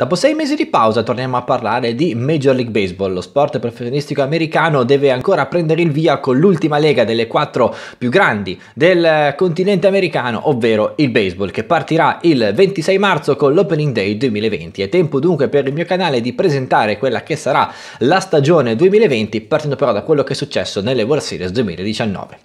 Dopo sei mesi di pausa torniamo a parlare di Major League Baseball. Lo sport professionistico americano deve ancora prendere il via con l'ultima lega delle quattro più grandi del eh, continente americano, ovvero il baseball, che partirà il 26 marzo con l'Opening Day 2020. È tempo dunque per il mio canale di presentare quella che sarà la stagione 2020, partendo però da quello che è successo nelle World Series 2019.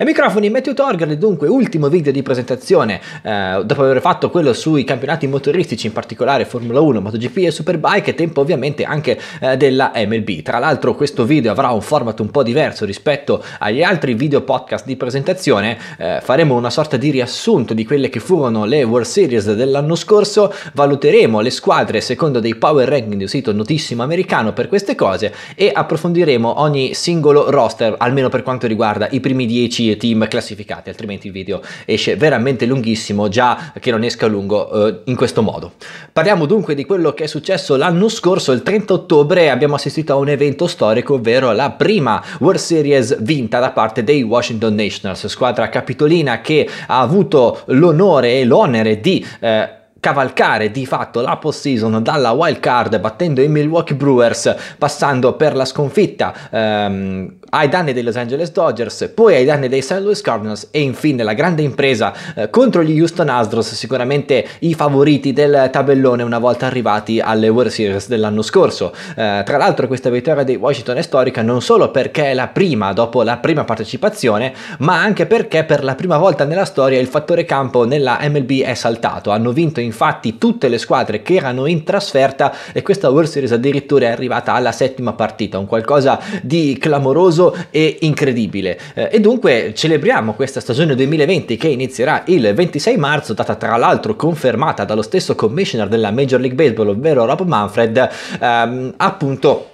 Ai microfoni Matthew Torgel, dunque ultimo video di presentazione, eh, dopo aver fatto quello sui campionati motoristici, in particolare Formula 1, MotoGP e Superbike, e tempo ovviamente anche eh, della MLB. Tra l'altro questo video avrà un format un po' diverso rispetto agli altri video podcast di presentazione, eh, faremo una sorta di riassunto di quelle che furono le World Series dell'anno scorso, valuteremo le squadre secondo dei power ranking di un sito notissimo americano per queste cose e approfondiremo ogni singolo roster, almeno per quanto riguarda i primi 10 team classificati, altrimenti il video esce veramente lunghissimo, già che non esca lungo eh, in questo modo. Parliamo dunque di quello che è successo l'anno scorso, il 30 ottobre abbiamo assistito a un evento storico, ovvero la prima World Series vinta da parte dei Washington Nationals, squadra capitolina che ha avuto l'onore e l'onere di... Eh, cavalcare di fatto la postseason dalla wild card battendo i Milwaukee Brewers passando per la sconfitta ehm, ai danni dei Los Angeles Dodgers poi ai danni dei St. Louis Cardinals e infine la grande impresa eh, contro gli Houston Astros sicuramente i favoriti del tabellone una volta arrivati alle World Series dell'anno scorso eh, tra l'altro questa vittoria dei Washington è storica non solo perché è la prima dopo la prima partecipazione ma anche perché per la prima volta nella storia il fattore campo nella MLB è saltato hanno vinto in infatti tutte le squadre che erano in trasferta e questa World Series addirittura è arrivata alla settima partita, un qualcosa di clamoroso e incredibile. Eh, e dunque celebriamo questa stagione 2020 che inizierà il 26 marzo, data tra l'altro confermata dallo stesso commissioner della Major League Baseball, ovvero Rob Manfred, ehm, appunto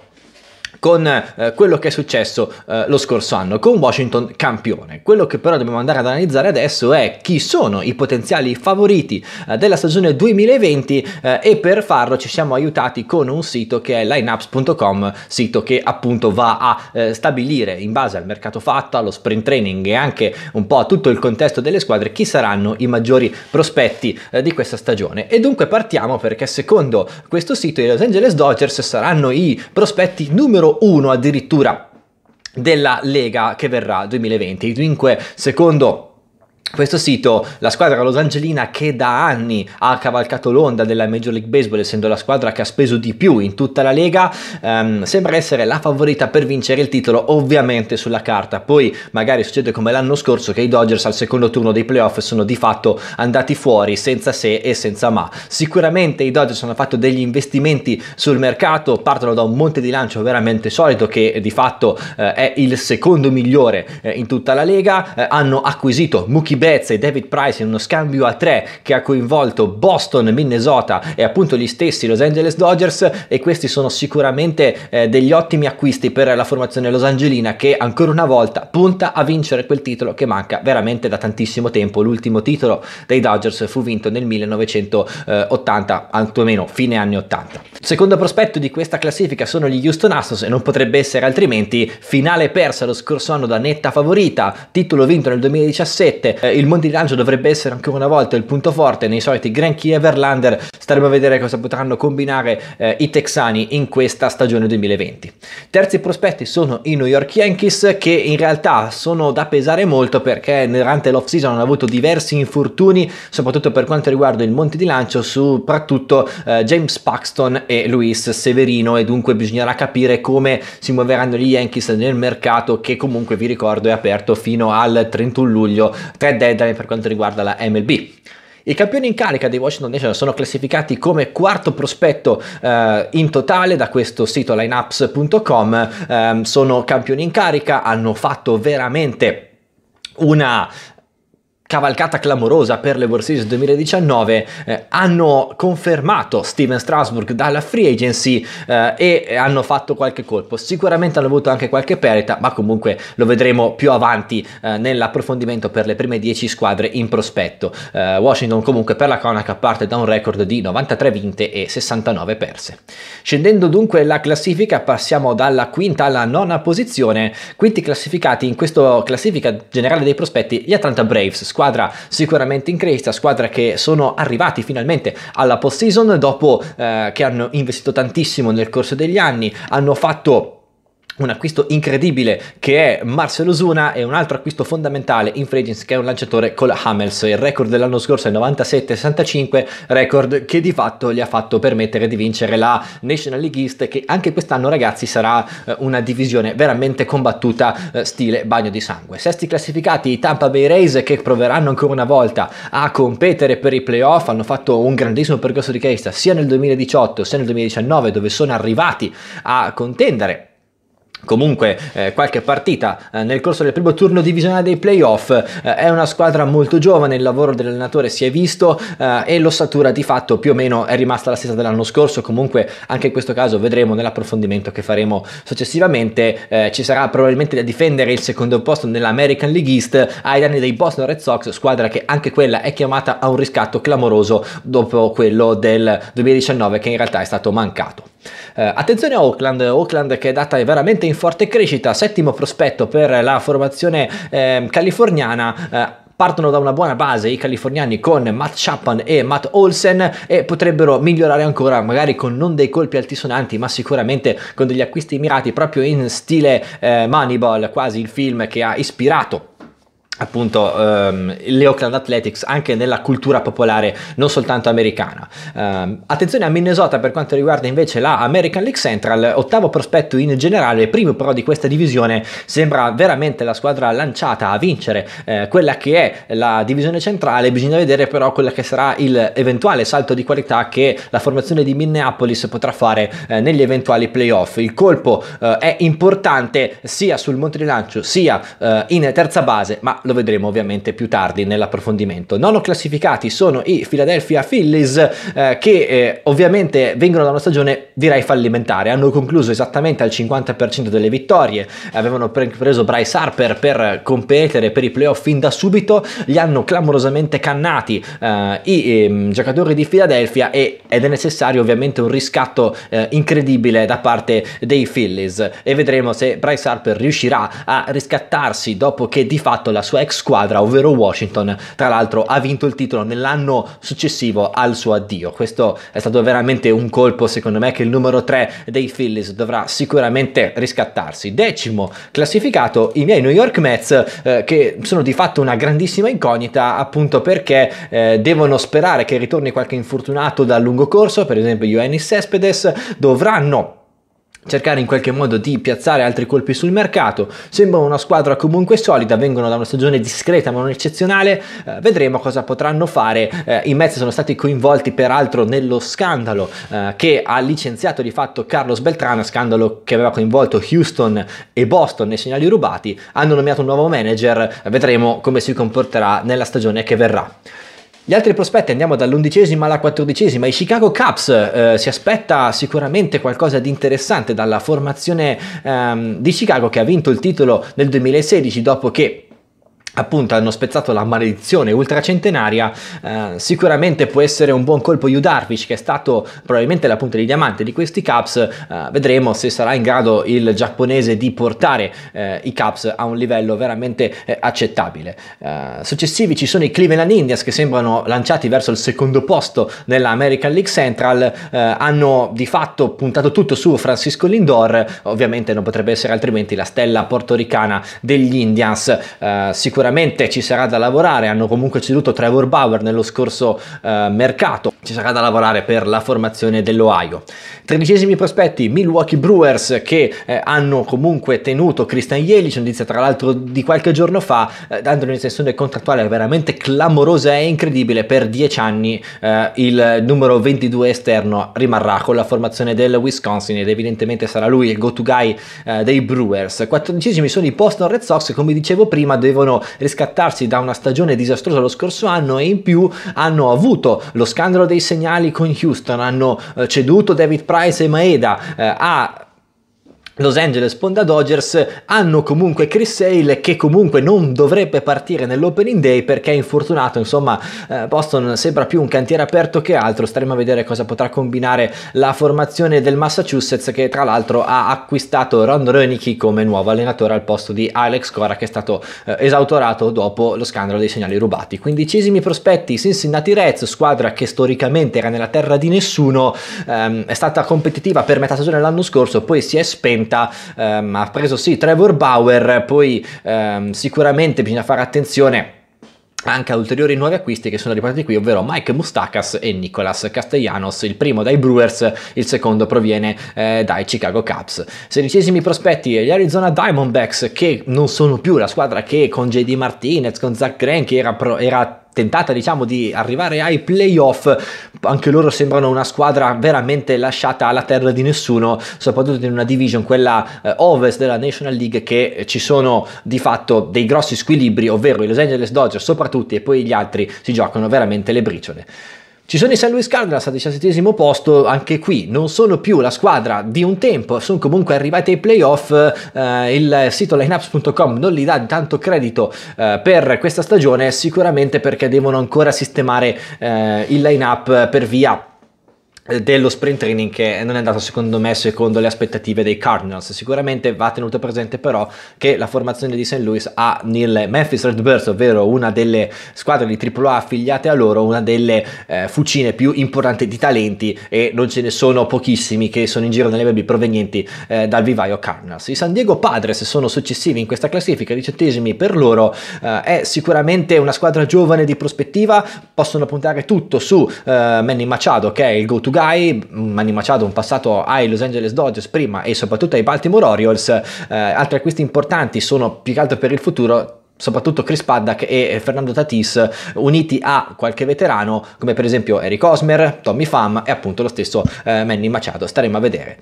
con eh, quello che è successo eh, lo scorso anno, con Washington campione. Quello che però dobbiamo andare ad analizzare adesso è chi sono i potenziali favoriti eh, della stagione 2020 eh, e per farlo ci siamo aiutati con un sito che è lineups.com, sito che appunto va a eh, stabilire in base al mercato fatto, allo sprint training e anche un po' a tutto il contesto delle squadre chi saranno i maggiori prospetti eh, di questa stagione. E dunque partiamo perché secondo questo sito i Los Angeles Dodgers saranno i prospetti numero numero uno addirittura della Lega che verrà 2020. Dunque, secondo questo sito, la squadra losangelina che da anni ha cavalcato l'onda della Major League Baseball, essendo la squadra che ha speso di più in tutta la lega, ehm, sembra essere la favorita per vincere il titolo, ovviamente sulla carta. Poi magari succede come l'anno scorso che i Dodgers al secondo turno dei playoff sono di fatto andati fuori senza se e senza ma. Sicuramente i Dodgers hanno fatto degli investimenti sul mercato, partono da un monte di lancio veramente solido che di fatto eh, è il secondo migliore eh, in tutta la lega, eh, hanno acquisito Mookie Mookie Betts e David Price in uno scambio a tre che ha coinvolto Boston, Minnesota e appunto gli stessi Los Angeles Dodgers e questi sono sicuramente eh, degli ottimi acquisti per la formazione Los Angelina che ancora una volta punta a vincere quel titolo che manca veramente da tantissimo tempo. L'ultimo titolo dei Dodgers fu vinto nel 1980, quantomeno fine anni 80. Secondo prospetto di questa classifica sono gli Houston Astros e non potrebbe essere altrimenti. Finale persa lo scorso anno da netta favorita, titolo vinto nel 2017, eh, il Monte di Lancio dovrebbe essere ancora una volta il punto forte nei soliti granchi Everlander, staremo a vedere cosa potranno combinare eh, i texani in questa stagione 2020. Terzi prospetti sono i New York Yankees che in realtà sono da pesare molto perché durante l'off season hanno avuto diversi infortuni, soprattutto per quanto riguarda il Monte di Lancio, soprattutto eh, James Paxton e Luis Severino e dunque bisognerà capire come si muoveranno gli Yankees nel mercato che comunque vi ricordo è aperto fino al 31 luglio, tre deadline per quanto riguarda la MLB. I campioni in carica dei Washington Nationals sono classificati come quarto prospetto eh, in totale da questo sito lineups.com. Eh, sono campioni in carica, hanno fatto veramente una cavalcata clamorosa per le World Series 2019 eh, hanno confermato Steven Strasburg dalla free agency eh, e hanno fatto qualche colpo sicuramente hanno avuto anche qualche perdita ma comunque lo vedremo più avanti eh, nell'approfondimento per le prime 10 squadre in prospetto eh, Washington comunque per la cronaca parte da un record di 93 vinte e 69 perse scendendo dunque la classifica passiamo dalla quinta alla nona posizione quinti classificati in questa classifica generale dei prospetti gli Atlanta Braves squadra sicuramente in crescita, squadra che sono arrivati finalmente alla post season dopo eh, che hanno investito tantissimo nel corso degli anni, hanno fatto un acquisto incredibile che è Marcelo Zuna e un altro acquisto fondamentale in free agency che è un lanciatore con la Hamels, il record dell'anno scorso è 97-65, record che di fatto gli ha fatto permettere di vincere la National League East che anche quest'anno ragazzi sarà eh, una divisione veramente combattuta eh, stile bagno di sangue. Sesti classificati i Tampa Bay Rays che proveranno ancora una volta a competere per i playoff, hanno fatto un grandissimo percorso di crescita sia nel 2018 sia nel 2019 dove sono arrivati a contendere comunque eh, qualche partita eh, nel corso del primo turno divisionale dei playoff eh, è una squadra molto giovane il lavoro dell'allenatore si è visto eh, e l'ossatura di fatto più o meno è rimasta la stessa dell'anno scorso comunque anche in questo caso vedremo nell'approfondimento che faremo successivamente eh, ci sarà probabilmente da difendere il secondo posto nell'American League East ai danni dei Boston Red Sox squadra che anche quella è chiamata a un riscatto clamoroso dopo quello del 2019 che in realtà è stato mancato eh, attenzione a Oakland, Oakland che è data veramente in forte crescita, settimo prospetto per la formazione eh, californiana. Eh, partono da una buona base i californiani con Matt Chapman e Matt Olsen e potrebbero migliorare ancora magari con non dei colpi altisonanti ma sicuramente con degli acquisti mirati proprio in stile eh, Moneyball quasi il film che ha ispirato appunto um, ehm, le Oakland Athletics anche nella cultura popolare non soltanto americana um, attenzione a Minnesota per quanto riguarda invece la American League Central ottavo prospetto in generale primo però di questa divisione sembra veramente la squadra lanciata a vincere eh, quella che è la divisione centrale bisogna vedere però quella che sarà il eventuale salto di qualità che la formazione di Minneapolis potrà fare eh, negli eventuali playoff il colpo eh, è importante sia sul monte di lancio sia eh, in terza base ma lo vedremo ovviamente più tardi nell'approfondimento. Nono classificati sono i Philadelphia Phillies eh, che eh, ovviamente vengono da una stagione direi fallimentare, hanno concluso esattamente al 50% delle vittorie, avevano pre- preso Bryce Harper per competere per i playoff fin da subito, li hanno clamorosamente cannati eh, i ehm, giocatori di Philadelphia e, ed è necessario ovviamente un riscatto eh, incredibile da parte dei Phillies e vedremo se Bryce Harper riuscirà a riscattarsi dopo che di fatto la sua sua ex squadra, ovvero Washington. Tra l'altro ha vinto il titolo nell'anno successivo al suo addio. Questo è stato veramente un colpo, secondo me, che il numero 3 dei Phillies dovrà sicuramente riscattarsi. Decimo classificato, i miei New York Mets, eh, che sono di fatto una grandissima incognita, appunto perché eh, devono sperare che ritorni qualche infortunato dal lungo corso, per esempio Ioannis Cespedes, dovranno cercare in qualche modo di piazzare altri colpi sul mercato. Sembra una squadra comunque solida, vengono da una stagione discreta ma non eccezionale, eh, vedremo cosa potranno fare. Eh, I Mets sono stati coinvolti peraltro nello scandalo eh, che ha licenziato di fatto Carlos Beltrana, scandalo che aveva coinvolto Houston e Boston nei segnali rubati, hanno nominato un nuovo manager, vedremo come si comporterà nella stagione che verrà. Gli altri prospetti andiamo dall'undicesima alla quattordicesima. I Chicago Cubs eh, si aspetta sicuramente qualcosa di interessante dalla formazione ehm, di Chicago che ha vinto il titolo nel 2016 dopo che appunto hanno spezzato la maledizione ultracentenaria, eh, sicuramente può essere un buon colpo Judarvic che è stato probabilmente la punta di diamante di questi Caps, eh, vedremo se sarà in grado il giapponese di portare eh, i Caps a un livello veramente eh, accettabile. Eh, successivi ci sono i Cleveland Indians che sembrano lanciati verso il secondo posto nella American League Central, eh, hanno di fatto puntato tutto su Francisco Lindor, ovviamente non potrebbe essere altrimenti la stella portoricana degli Indians, sicuramente sicuramente ci sarà da lavorare, hanno comunque ceduto Trevor Bauer nello scorso eh, mercato, ci sarà da lavorare per la formazione dell'Ohio. Tredicesimi prospetti, Milwaukee Brewers che eh, hanno comunque tenuto Christian Jelic, notizia tra l'altro di qualche giorno fa, eh, dando un'estensione contrattuale veramente clamorosa e incredibile, per dieci anni eh, il numero 22 esterno rimarrà con la formazione del Wisconsin ed evidentemente sarà lui il go-to guy eh, dei Brewers. Quattordicesimi sono i Boston Red Sox, come dicevo prima devono riscattarsi da una stagione disastrosa lo scorso anno e in più hanno avuto lo scandalo dei segnali con Houston, hanno eh, ceduto David Price e Maeda, eh, a Los Angeles Ponda Dodgers hanno comunque Chris Sale che comunque non dovrebbe partire nell'opening day perché è infortunato, insomma eh, Boston sembra più un cantiere aperto che altro, staremo a vedere cosa potrà combinare la formazione del Massachusetts che tra l'altro ha acquistato Ron Rönicki come nuovo allenatore al posto di Alex Cora che è stato eh, esautorato dopo lo scandalo dei segnali rubati. Quindicesimi prospetti Cincinnati Reds, squadra che storicamente era nella terra di nessuno, ehm, è stata competitiva per metà stagione l'anno scorso, poi si è spenta 30, ehm, ha preso sì Trevor Bauer, poi ehm, sicuramente bisogna fare attenzione anche a ulteriori nuovi acquisti che sono riportati qui, ovvero Mike Mustakas e Nicolas Castellanos, il primo dai Brewers, il secondo proviene eh, dai Chicago Cubs. Sedicesimi prospetti, gli Arizona Diamondbacks, che non sono più la squadra che con JD Martinez, con Zach Grant, era, pro, era tentata diciamo di arrivare ai playoff anche loro sembrano una squadra veramente lasciata alla terra di nessuno soprattutto in una division quella eh, ovest della National League che ci sono di fatto dei grossi squilibri ovvero i Los Angeles Dodgers soprattutto e poi gli altri si giocano veramente le briciole ci sono i San Luis Cardinals al diciassettesimo posto, anche qui non sono più la squadra di un tempo, sono comunque arrivati ai playoff, eh, il sito lineups.com non gli dà tanto credito eh, per questa stagione, sicuramente perché devono ancora sistemare eh, il lineup per via dello sprint training che non è andato secondo me secondo le aspettative dei Cardinals sicuramente va tenuto presente però che la formazione di St. Louis ha nel Memphis Redbirds ovvero una delle squadre di AAA affiliate a loro una delle eh, fucine più importanti di talenti e non ce ne sono pochissimi che sono in giro nelle web provenienti eh, dal vivaio Cardinals i San Diego Padres sono successivi in questa classifica diciottesimi per loro eh, è sicuramente una squadra giovane di prospettiva possono puntare tutto su eh, Manny Machado che è il go to Guy, manimaciato mm, un passato ai Los Angeles Dodgers prima e soprattutto ai Baltimore Orioles, eh, altri acquisti importanti sono più che altro per il futuro soprattutto Chris Paddock e eh, Fernando Tatis uniti a qualche veterano come per esempio Eric Osmer, Tommy Pham e appunto lo stesso eh, Manny Machado staremo a vedere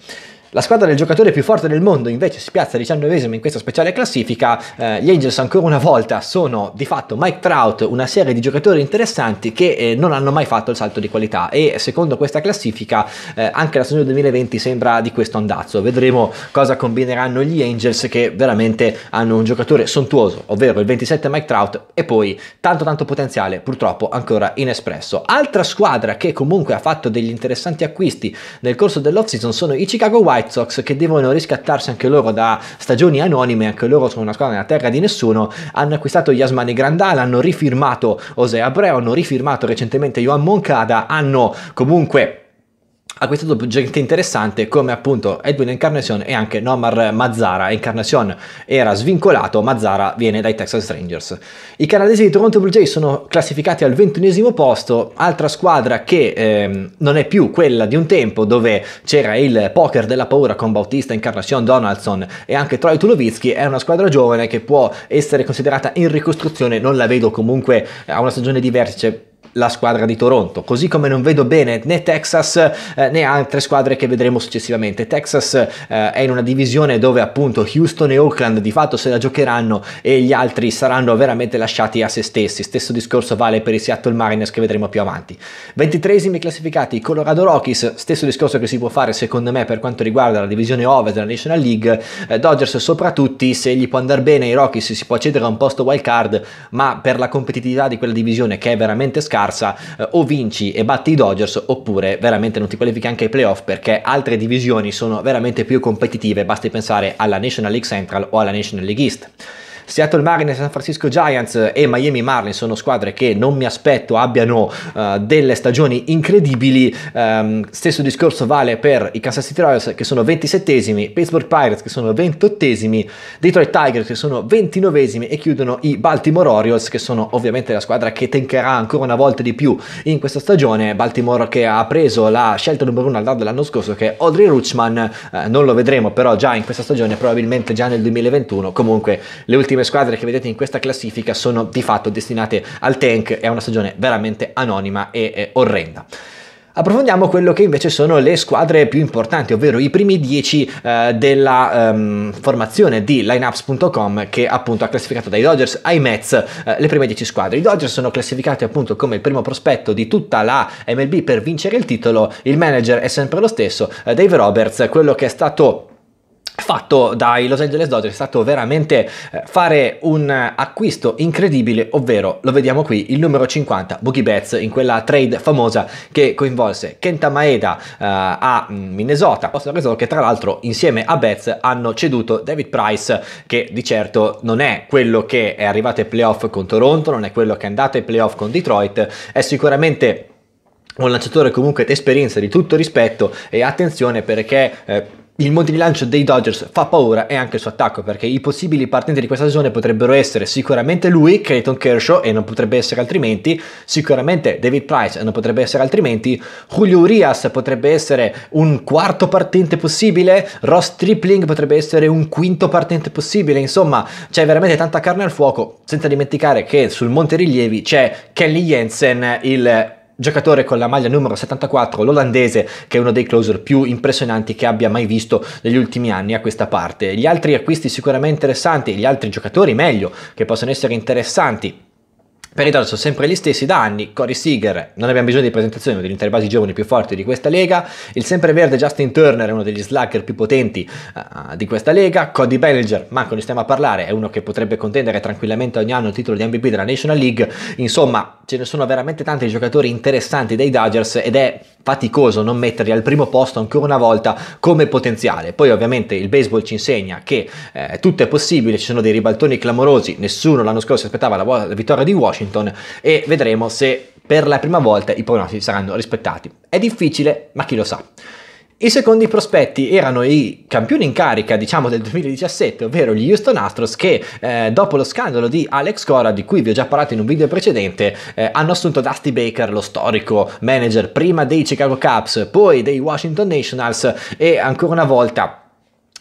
la squadra del giocatore più forte del mondo invece si piazza 19 esimo in questa speciale classifica. Eh, gli Angels ancora una volta sono di fatto Mike Trout, una serie di giocatori interessanti che eh, non hanno mai fatto il salto di qualità e secondo questa classifica eh, anche la stagione 2020 sembra di questo andazzo. Vedremo cosa combineranno gli Angels che veramente hanno un giocatore sontuoso, ovvero il 27 Mike Trout e poi tanto tanto potenziale purtroppo ancora inespresso. Altra squadra che comunque ha fatto degli interessanti acquisti nel corso dell'off season sono i Chicago White White Sox che devono riscattarsi anche loro da stagioni anonime, anche loro sono una squadra nella terra di nessuno, hanno acquistato Yasmani Grandal, hanno rifirmato Osea Abreu, hanno rifirmato recentemente Joan Moncada, hanno comunque a ah, questo dopo gente interessante come appunto Edwin Encarnacion e anche Nomar Mazzara. Encarnacion era svincolato, Mazzara viene dai Texas Rangers. I canadesi di Toronto Blue Jays sono classificati al ventunesimo posto, altra squadra che eh, non è più quella di un tempo dove c'era il poker della paura con Bautista, Encarnacion, Donaldson e anche Troy Tulowitzki, è una squadra giovane che può essere considerata in ricostruzione, non la vedo comunque a una stagione di vertice la squadra di Toronto, così come non vedo bene né Texas eh, né altre squadre che vedremo successivamente. Texas eh, è in una divisione dove appunto Houston e Oakland di fatto se la giocheranno e gli altri saranno veramente lasciati a se stessi. Stesso discorso vale per i Seattle Mariners che vedremo più avanti. 23esimi classificati Colorado Rockies, stesso discorso che si può fare secondo me per quanto riguarda la divisione Ovest della National League. Eh, Dodgers soprattutto se gli può andare bene ai Rockies si può accedere a un posto wild card, ma per la competitività di quella divisione che è veramente scarsa scarsa, eh, o vinci e batti i Dodgers oppure veramente non ti qualifichi anche ai playoff perché altre divisioni sono veramente più competitive, basti pensare alla National League Central o alla National League East. Seattle Mariners, San Francisco Giants e Miami Marlins sono squadre che non mi aspetto abbiano uh, delle stagioni incredibili. Um, stesso discorso vale per i Kansas City Royals che sono 27esimi, Pittsburgh Pirates che sono 28esimi, Detroit Tigers che sono 29esimi e chiudono i Baltimore Orioles che sono ovviamente la squadra che tankerà ancora una volta di più in questa stagione. Baltimore che ha preso la scelta numero uno al dado dell'anno scorso che è Audrey Ruchman. uh, eh, non lo vedremo però già in questa stagione, probabilmente già nel 2021. Comunque le ultime ultime squadre che vedete in questa classifica sono di fatto destinate al tank, è una stagione veramente anonima e orrenda. Approfondiamo quello che invece sono le squadre più importanti, ovvero i primi 10 eh, della ehm, formazione di lineups.com che appunto ha classificato dai Dodgers ai Mets eh, le prime 10 squadre. I Dodgers sono classificati appunto come il primo prospetto di tutta la MLB per vincere il titolo, il manager è sempre lo stesso, eh, Dave Roberts, quello che è stato fatto dai Los Angeles Dodgers è stato veramente eh, fare un acquisto incredibile, ovvero lo vediamo qui, il numero 50 Boogie Betts in quella trade famosa che coinvolse Kenta Maeda uh, a mm, Minnesota, che tra l'altro insieme a Betts hanno ceduto David Price che di certo non è quello che è arrivato ai playoff con Toronto, non è quello che è andato ai playoff con Detroit, è sicuramente un lanciatore comunque d'esperienza di tutto rispetto e attenzione perché eh, il monte di lancio dei Dodgers fa paura e anche il suo attacco perché i possibili partenti di questa stagione potrebbero essere sicuramente lui, Clayton Kershaw e non potrebbe essere altrimenti, sicuramente David Price e non potrebbe essere altrimenti, Julio Urias potrebbe essere un quarto partente possibile, Ross Tripling potrebbe essere un quinto partente possibile, insomma c'è veramente tanta carne al fuoco, senza dimenticare che sul monte rilievi c'è Kelly Jensen, il giocatore con la maglia numero 74, l'olandese, che è uno dei closer più impressionanti che abbia mai visto negli ultimi anni a questa parte. Gli altri acquisti sicuramente interessanti, gli altri giocatori meglio, che possono essere interessanti per ritorno sono sempre gli stessi da anni, Cory Seager, non abbiamo bisogno di presentazioni, uno degli interbasi giovani più forti di questa lega, il sempreverde Justin Turner è uno degli slugger più potenti uh, di questa lega, Cody Bellinger, manco ne stiamo a parlare, è uno che potrebbe contendere tranquillamente ogni anno il titolo di MVP della National League, insomma ce ne sono veramente tanti giocatori interessanti dei Dodgers ed è faticoso non metterli al primo posto ancora una volta come potenziale. Poi ovviamente il baseball ci insegna che eh, tutto è possibile, ci sono dei ribaltoni clamorosi, nessuno l'anno scorso aspettava la, la vittoria di Washington e vedremo se per la prima volta i pronostici saranno rispettati. È difficile, ma chi lo sa. I secondi prospetti erano i campioni in carica, diciamo, del 2017, ovvero gli Houston Astros che eh, dopo lo scandalo di Alex Cora, di cui vi ho già parlato in un video precedente, eh, hanno assunto Dusty Baker, lo storico manager prima dei Chicago Cubs, poi dei Washington Nationals e ancora una volta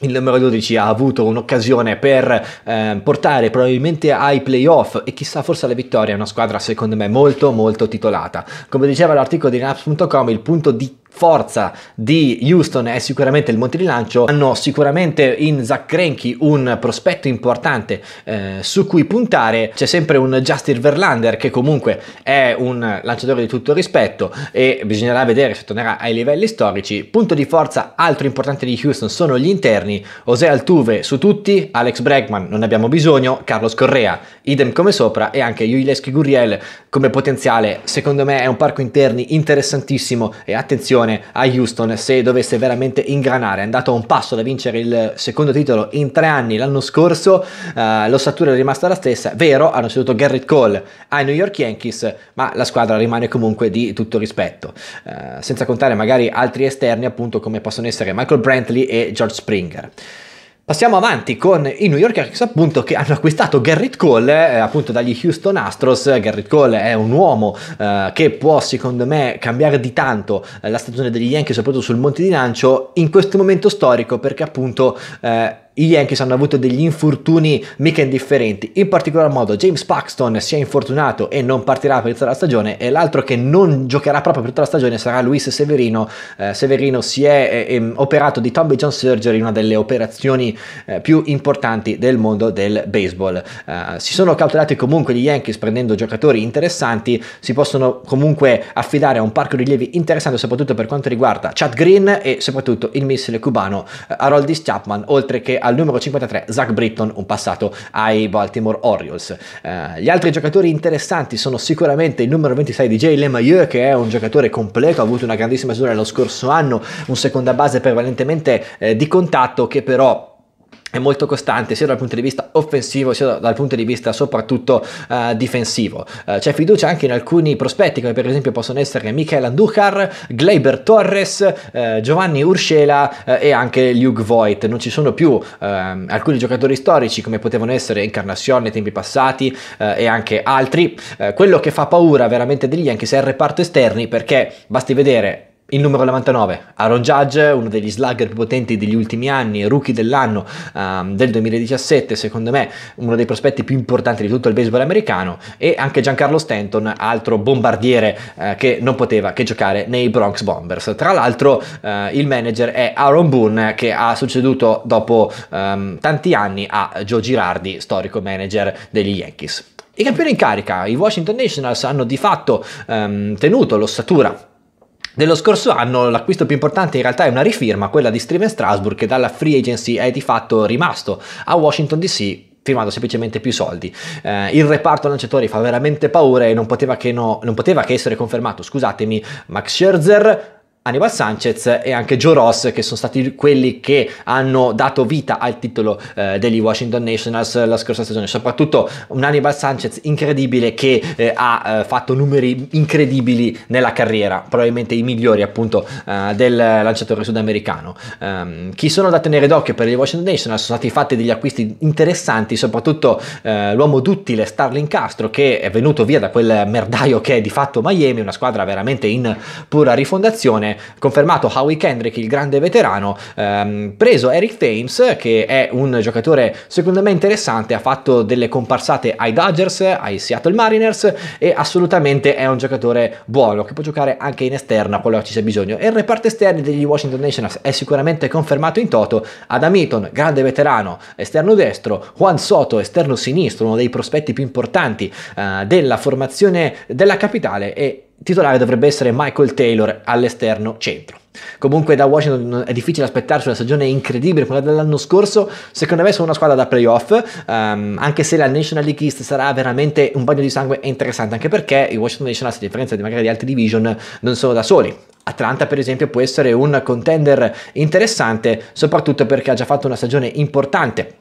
il numero 12 ha avuto un'occasione per eh, portare probabilmente ai playoff e chissà forse alla vittoria una squadra secondo me molto molto titolata. Come diceva l'articolo di Naps.com il punto di forza di Houston è sicuramente il monte di lancio, hanno sicuramente in Zach Greinke un prospetto importante eh, su cui puntare, c'è sempre un Justin Verlander che comunque è un lanciatore di tutto rispetto e bisognerà vedere se tornerà ai livelli storici. Punto di forza altro importante di Houston sono gli interni, José Altuve su tutti, Alex Bregman non abbiamo bisogno, Carlos Correa idem come sopra e anche Yuileski Gurriel come potenziale, secondo me è un parco interni interessantissimo e attenzione stagione a Houston se dovesse veramente ingranare. È andato a un passo da vincere il secondo titolo in tre anni l'anno scorso, eh, l'ossatura è rimasta la stessa, vero, hanno ceduto Garrett Cole ai New York Yankees, ma la squadra rimane comunque di tutto rispetto, eh, senza contare magari altri esterni appunto come possono essere Michael Brantley e George Springer. Passiamo avanti con i New Yorkers appunto che hanno acquistato Garrett Cole eh, appunto dagli Houston Astros. Garrett Cole è un uomo eh, che può secondo me cambiare di tanto eh, la stagione degli Yankees soprattutto sul monte di lancio in questo momento storico perché appunto eh, i Yankees hanno avuto degli infortuni mica indifferenti, in particolar modo James Paxton si è infortunato e non partirà per tutta la stagione e l'altro che non giocherà proprio per tutta la stagione sarà Luis Severino, eh, Severino si è eh, operato di Tommy John Surgery, una delle operazioni eh, più importanti del mondo del baseball, eh, si sono cautelati comunque gli Yankees prendendo giocatori interessanti, si possono comunque affidare a un parco rilievi interessante soprattutto per quanto riguarda Chad Green e soprattutto il missile cubano eh, Haroldis Chapman, oltre che al numero 53 Zach Britton, un passato ai Baltimore Orioles. Uh, gli altri giocatori interessanti sono sicuramente il numero 26 di Jay Lemailleux, che è un giocatore completo, ha avuto una grandissima misura lo scorso anno, un seconda base prevalentemente eh, di contatto che però è molto costante sia dal punto di vista offensivo sia dal punto di vista soprattutto uh, difensivo. Uh, c'è fiducia anche in alcuni prospetti come per esempio possono essere Michel Andujar, Gleyber Torres, uh, Giovanni Urscela e anche Luke Voigt. Non ci sono più ehm, alcuni giocatori storici come potevano essere Incarnazione nei tempi passati e anche altri. quello che fa paura veramente degli Yankees è il reparto esterni perché basti vedere il numero 99, Aaron Judge, uno degli slugger più potenti degli ultimi anni, rookie dell'anno um, del 2017, secondo me uno dei prospetti più importanti di tutto il baseball americano, e anche Giancarlo Stanton, altro bombardiere eh, che non poteva che giocare nei Bronx Bombers. Tra l'altro eh, il manager è Aaron Boone che ha succeduto dopo um, tanti anni a Joe Girardi, storico manager degli Yankees. I campioni in carica, i Washington Nationals, hanno di fatto um, tenuto l'ossatura dello scorso anno l'acquisto più importante in realtà è una rifirma, quella di Steven Strasburg che dalla free agency è di fatto rimasto a Washington DC firmando semplicemente più soldi. Eh, il reparto lanciatori fa veramente paura e non poteva che, no, non poteva che essere confermato, scusatemi, Max Scherzer, Anibal Sanchez e anche Joe Ross che sono stati quelli che hanno dato vita al titolo eh, degli Washington Nationals la scorsa stagione, soprattutto un Anibal Sanchez incredibile che eh, ha eh, fatto numeri incredibili nella carriera, probabilmente i migliori appunto eh, del lanciatore sudamericano. Um, chi sono da tenere d'occhio per gli Washington Nationals sono stati fatti degli acquisti interessanti, soprattutto eh, l'uomo duttile Starling Castro che è venuto via da quel merdaio che è di fatto Miami, una squadra veramente in pura rifondazione confermato Howie Kendrick, il grande veterano, ehm, preso Eric Thames, che è un giocatore secondo me interessante, ha fatto delle comparsate ai Dodgers, ai Seattle Mariners e assolutamente è un giocatore buono, che può giocare anche in esterna qualora ci sia bisogno. E il reparto esterno degli Washington Nationals è sicuramente confermato in toto, Adam Eaton, grande veterano, esterno destro, Juan Soto, esterno sinistro, uno dei prospetti più importanti eh, della formazione della capitale e titolare dovrebbe essere Michael Taylor all'esterno centro. Comunque da Washington è difficile aspettarsi una stagione incredibile quella dell'anno scorso, secondo me sono una squadra da playoff, um, anche se la National League East sarà veramente un bagno di sangue interessante, anche perché i Washington Nationals, a differenza di magari di altri division, non sono da soli. Atlanta per esempio può essere un contender interessante, soprattutto perché ha già fatto una stagione importante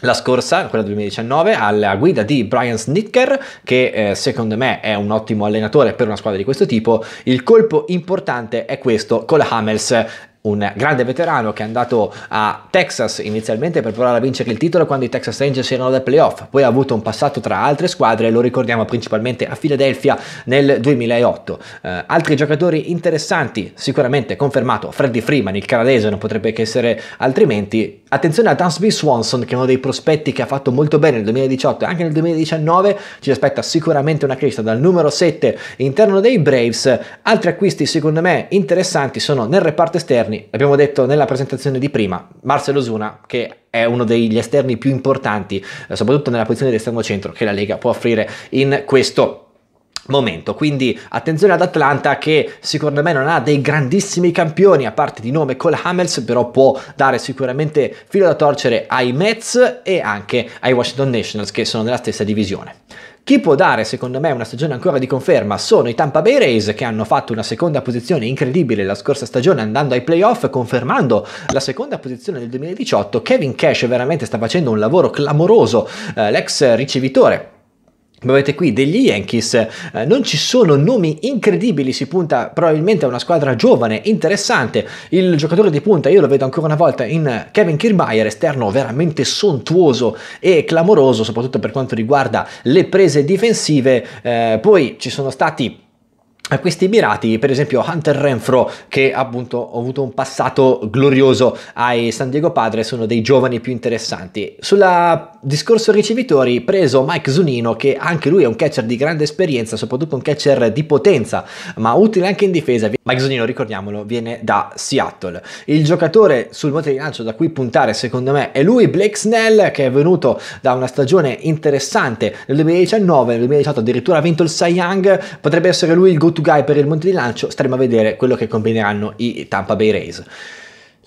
la scorsa, quella 2019, alla guida di Brian Snitker, che eh, secondo me è un ottimo allenatore per una squadra di questo tipo. Il colpo importante è questo, Cole Hamels un grande veterano che è andato a Texas inizialmente per provare a vincere il titolo quando i Texas Rangers erano dai playoff, poi ha avuto un passato tra altre squadre, lo ricordiamo principalmente a Philadelphia nel 2008. Eh, altri giocatori interessanti, sicuramente confermato Freddy Freeman, il canadese, non potrebbe che essere altrimenti. Attenzione a Dansby Swanson, che è uno dei prospetti che ha fatto molto bene nel 2018 e anche nel 2019, ci aspetta sicuramente una crescita dal numero 7 interno dei Braves. Altri acquisti secondo me interessanti sono nel reparto esterno, esterni, l'abbiamo detto nella presentazione di prima, Marcelo Zuna che è uno degli esterni più importanti, eh, soprattutto nella posizione di esterno centro che la Lega può offrire in questo momento. Quindi attenzione ad Atlanta che secondo me non ha dei grandissimi campioni a parte di nome Cole Hamels, però può dare sicuramente filo da torcere ai Mets e anche ai Washington Nationals che sono nella stessa divisione. Chi può dare, secondo me, una stagione ancora di conferma sono i Tampa Bay Rays che hanno fatto una seconda posizione incredibile la scorsa stagione andando ai playoff, confermando la seconda posizione del 2018. Kevin Cash veramente sta facendo un lavoro clamoroso, eh, l'ex ricevitore vedete qui degli Yankees, eh, non ci sono nomi incredibili, si punta probabilmente a una squadra giovane, interessante. Il giocatore di punta, io lo vedo ancora una volta in eh, Kevin Kirbayer, esterno veramente sontuoso e clamoroso, soprattutto per quanto riguarda le prese difensive. Eh, poi ci sono stati a questi mirati, per esempio Hunter Renfro, che appunto ha avuto un passato glorioso ai San Diego Padre, sono dei giovani più interessanti. Sulla discorso ricevitori, preso Mike Zunino, che anche lui è un catcher di grande esperienza, soprattutto un catcher di potenza, ma utile anche in difesa. Mike Zunino, ricordiamolo, viene da Seattle. Il giocatore sul moto di lancio da cui puntare, secondo me, è lui, Blake Snell, che è venuto da una stagione interessante nel 2019, nel 2018 addirittura ha vinto il Cy Young, potrebbe essere lui il go to Guy per il monte di lancio, staremo a vedere quello che combineranno i Tampa Bay Rays.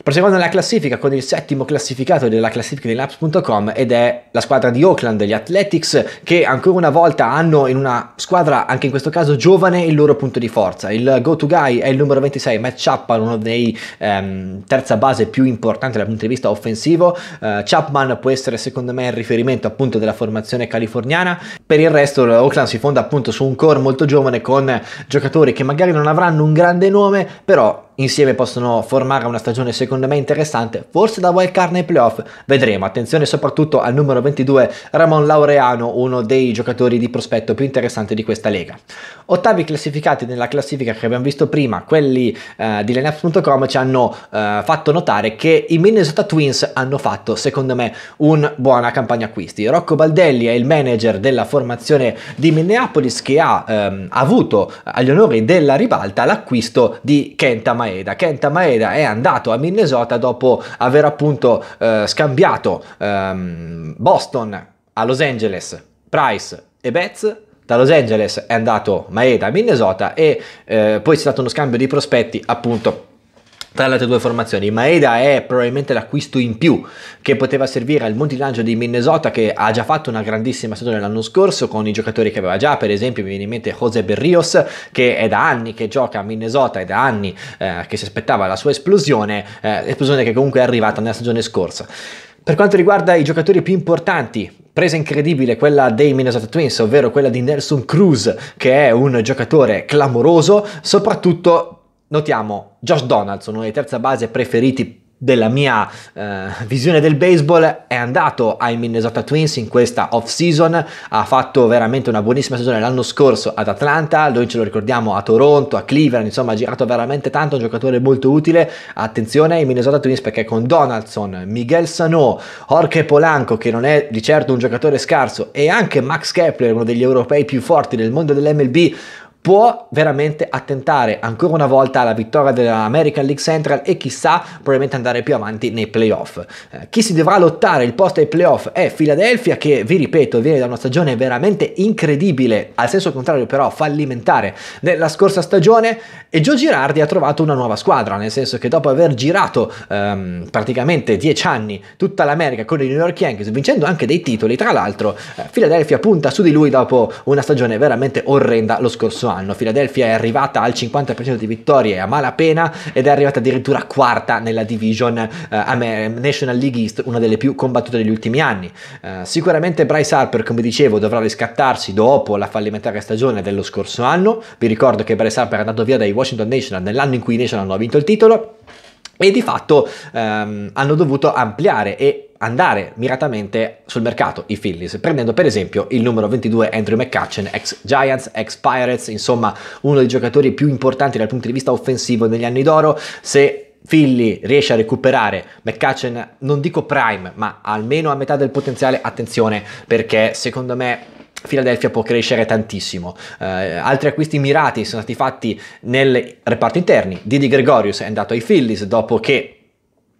Proseguiamo nella classifica con il settimo classificato della classifica di Laps.com ed è la squadra di Oakland, gli Athletics, che ancora una volta hanno in una squadra, anche in questo caso giovane, il loro punto di forza. Il go-to guy è il numero 26, Matt Chapman, uno dei ehm, terza base più importanti dal punto di vista offensivo. Eh, Chapman può essere secondo me il riferimento appunto della formazione californiana. Per il resto Oakland si fonda appunto su un core molto giovane con giocatori che magari non avranno un grande nome, però insieme possono formare una stagione secondo me interessante, forse da wild card nei playoff, vedremo, attenzione soprattutto al numero 22 Ramon Laureano, uno dei giocatori di prospetto più interessanti di questa lega. Ottavi classificati nella classifica che abbiamo visto prima, quelli eh, di lineup.com ci hanno eh, fatto notare che i Minnesota Twins hanno fatto secondo me una buona campagna acquisti. Rocco Baldelli è il manager della formazione di Minneapolis che ha ehm, avuto agli onori della ribalta l'acquisto di Kenta Maestro. Maeda. Kenta Maeda è andato a Minnesota dopo aver appunto eh, scambiato ehm, Boston a Los Angeles, Price e Betts da Los Angeles è andato Maeda a Minnesota e eh, poi c'è stato uno scambio di prospetti appunto tra le altre due formazioni. Maeda è probabilmente l'acquisto in più che poteva servire al Montilangio di Minnesota che ha già fatto una grandissima stagione l'anno scorso con i giocatori che aveva già, per esempio mi viene in mente José Berrios che è da anni che gioca a Minnesota e da anni eh, che si aspettava la sua esplosione, eh, esplosione che comunque è arrivata nella stagione scorsa. Per quanto riguarda i giocatori più importanti, presa incredibile quella dei Minnesota Twins, ovvero quella di Nelson Cruz, che è un giocatore clamoroso, soprattutto notiamo Josh Donaldson, uno dei terza base preferiti della mia eh, visione del baseball è andato ai Minnesota Twins in questa off season ha fatto veramente una buonissima stagione l'anno scorso ad Atlanta noi ce lo ricordiamo a Toronto a Cleveland insomma ha girato veramente tanto un giocatore molto utile attenzione ai Minnesota Twins perché con Donaldson Miguel Sano Jorge Polanco che non è di certo un giocatore scarso e anche Max Kepler uno degli europei più forti del mondo dell'MLB può veramente attentare ancora una volta alla vittoria dell'American League Central e chissà probabilmente andare più avanti nei playoff. Eh, chi si dovrà lottare il posto ai playoff è Philadelphia che vi ripeto viene da una stagione veramente incredibile, al senso contrario però fallimentare nella scorsa stagione e Joe Girardi ha trovato una nuova squadra, nel senso che dopo aver girato ehm, praticamente 10 anni tutta l'America con i New York Yankees vincendo anche dei titoli, tra l'altro eh, Philadelphia punta su di lui dopo una stagione veramente orrenda lo scorso anno. Philadelphia è arrivata al 50% di vittorie a malapena ed è arrivata addirittura quarta nella division eh, National League East, una delle più combattute degli ultimi anni. Eh, sicuramente Bryce Harper, come dicevo, dovrà riscattarsi dopo la fallimentare stagione dello scorso anno. Vi ricordo che Bryce Harper è andato via dai Washington National nell'anno in cui i National hanno vinto il titolo e di fatto ehm, hanno dovuto ampliare e andare miratamente sul mercato i Phillies, prendendo per esempio il numero 22 Andrew McCutcheon, ex Giants, ex Pirates, insomma uno dei giocatori più importanti dal punto di vista offensivo negli anni d'oro, se Philly riesce a recuperare McCutcheon, non dico prime, ma almeno a metà del potenziale, attenzione perché secondo me Philadelphia può crescere tantissimo. Eh, altri acquisti mirati sono stati fatti nel reparto interni. Didi Gregorius è andato ai Phillies dopo che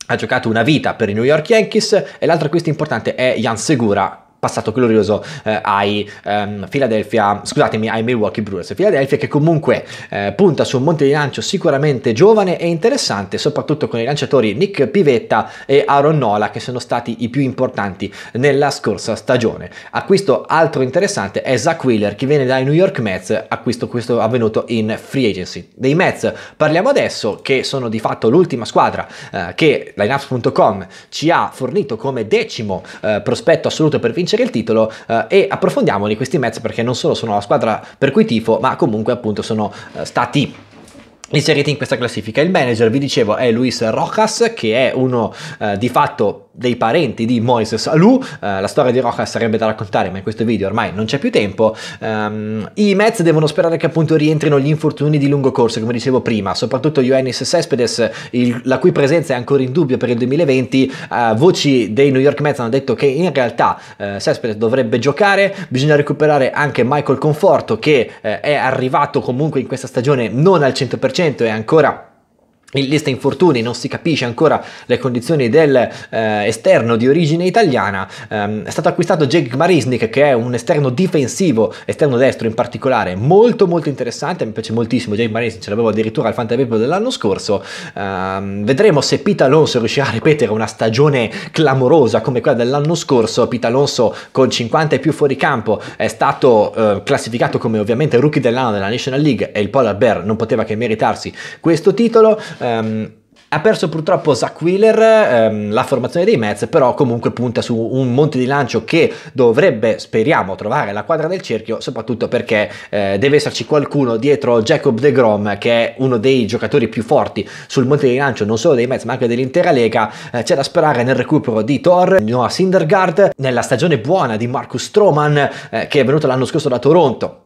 ha giocato una vita per i New York Yankees e l'altro acquisto importante è Jan Segura passato glorioso eh, ai ehm, Philadelphia, scusatemi, ai Milwaukee Brewers. Philadelphia che comunque eh, punta su un monte di lancio sicuramente giovane e interessante, soprattutto con i lanciatori Nick Pivetta e Aaron Nola che sono stati i più importanti nella scorsa stagione. Acquisto altro interessante è Zach Wheeler che viene dai New York Mets, acquisto questo avvenuto in free agency. Dei Mets parliamo adesso che sono di fatto l'ultima squadra eh, che lineups.com ci ha fornito come decimo eh, prospetto assoluto per vincere vincere il titolo eh, e approfondiamoli questi Mets perché non solo sono la squadra per cui tifo, ma comunque appunto sono eh, stati inseriti in questa classifica. Il manager, vi dicevo, è Luis Rojas, che è uno eh, di fatto dei parenti di Moises Alou, eh, la storia di Rojas sarebbe da raccontare ma in questo video ormai non c'è più tempo, um, i Mets devono sperare che appunto rientrino gli infortuni di lungo corso come dicevo prima, soprattutto Ioannis Cespedes il, la cui presenza è ancora in dubbio per il 2020, uh, eh, voci dei New York Mets hanno detto che in realtà uh, Cespedes dovrebbe giocare, bisogna recuperare anche Michael Conforto che uh, è arrivato comunque in questa stagione non al 100% e ancora in lista infortuni non si capisce ancora le condizioni dell'esterno eh, di origine italiana ehm, è stato acquistato Jake Marisnik che è un esterno difensivo esterno destro in particolare molto molto interessante mi piace moltissimo Jake Marisnik ce l'avevo addirittura al Fantapepo dell'anno scorso ehm, vedremo se Pita Alonso riuscirà a ripetere una stagione clamorosa come quella dell'anno scorso Pita Alonso con 50 e più fuori campo è stato eh, classificato come ovviamente rookie dell'anno della National League e il Polar Bear non poteva che meritarsi questo titolo Um, ha perso purtroppo Zach Wheeler ehm, la formazione dei Mets, però comunque punta su un monte di lancio che dovrebbe, speriamo, trovare la quadra del cerchio, soprattutto perché eh, deve esserci qualcuno dietro Jacob De Grom, che è uno dei giocatori più forti sul monte di lancio non solo dei Mets ma anche dell'intera Lega. Eh, c'è da sperare nel recupero di Thor, Noah Sindergaard, nella stagione buona di Marcus Stroman, eh, che è venuto l'anno scorso da Toronto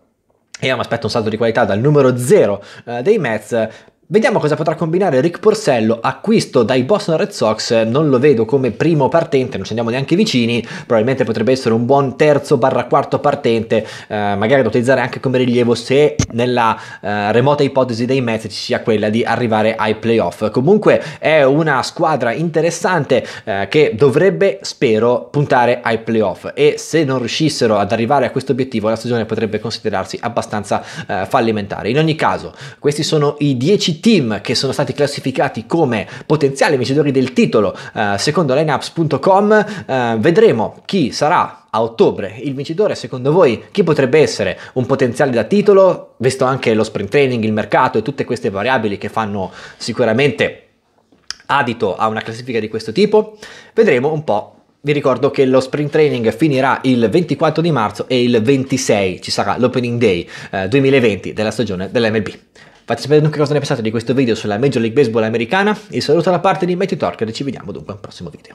e io mi aspetto un salto di qualità dal numero 0 eh, dei Mets, Vediamo cosa potrà combinare Rick Porcello, acquisto dai Boston Red Sox, non lo vedo come primo partente, non ci andiamo neanche vicini, probabilmente potrebbe essere un buon terzo barra quarto partente, eh, magari da utilizzare anche come rilievo se nella eh, remota ipotesi dei Mets ci sia quella di arrivare ai playoff. Comunque è una squadra interessante eh, che dovrebbe, spero, puntare ai playoff e se non riuscissero ad arrivare a questo obiettivo la stagione potrebbe considerarsi abbastanza eh, fallimentare. In ogni caso, questi sono i 10 team che sono stati classificati come potenziali vincitori del titolo eh, secondo lineups.com. Eh, vedremo chi sarà a ottobre il vincitore secondo voi chi potrebbe essere un potenziale da titolo visto anche lo sprint training il mercato e tutte queste variabili che fanno sicuramente adito a una classifica di questo tipo vedremo un po' Vi ricordo che lo sprint training finirà il 24 di marzo e il 26 ci sarà l'opening day eh, 2020 della stagione dell'MLB. Fate sapere dunque cosa ne pensate di questo video sulla Major League Baseball americana. Il saluto da parte di Matthew Tork e ci vediamo dunque al prossimo video.